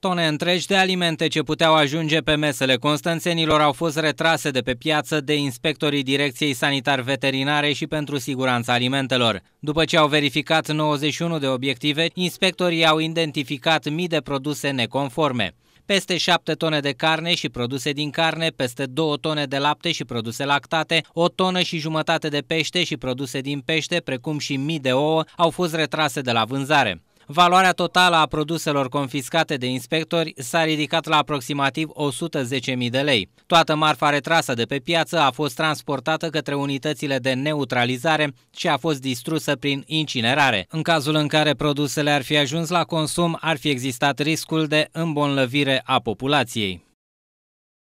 Tone întregi de alimente ce puteau ajunge pe mesele constanțenilor au fost retrase de pe piață de inspectorii Direcției Sanitar-Veterinare și pentru Siguranța Alimentelor. După ce au verificat 91 de obiective, inspectorii au identificat mii de produse neconforme peste 7 tone de carne și produse din carne, peste 2 tone de lapte și produse lactate, o tonă și jumătate de pește și produse din pește, precum și mii de ouă, au fost retrase de la vânzare. Valoarea totală a produselor confiscate de inspectori s-a ridicat la aproximativ 110.000 de lei. Toată marfa retrasă de pe piață a fost transportată către unitățile de neutralizare și a fost distrusă prin incinerare. În cazul în care produsele ar fi ajuns la consum, ar fi existat riscul de îmbolnăvire a populației.